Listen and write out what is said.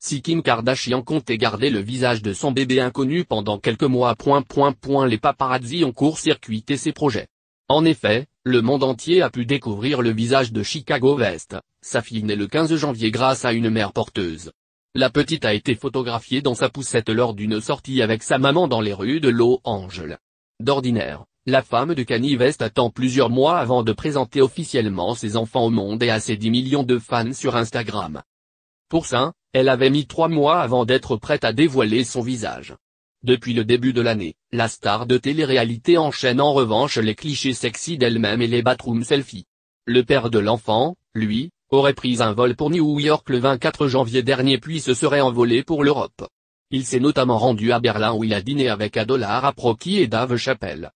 Si Kim Kardashian comptait garder le visage de son bébé inconnu pendant quelques mois point point point les paparazzi ont court-circuité ses projets. En effet, le monde entier a pu découvrir le visage de Chicago Vest, sa fille née le 15 janvier grâce à une mère porteuse. La petite a été photographiée dans sa poussette lors d'une sortie avec sa maman dans les rues de Los Angeles. D'ordinaire, la femme de Kanye Vest attend plusieurs mois avant de présenter officiellement ses enfants au monde et à ses 10 millions de fans sur Instagram. Pour ça, elle avait mis trois mois avant d'être prête à dévoiler son visage. Depuis le début de l'année, la star de télé-réalité enchaîne en revanche les clichés sexy d'elle-même et les bathroom selfies. Le père de l'enfant, lui, aurait pris un vol pour New York le 24 janvier dernier puis se serait envolé pour l'Europe. Il s'est notamment rendu à Berlin où il a dîné avec Adolar Aproki et Dave Chappelle.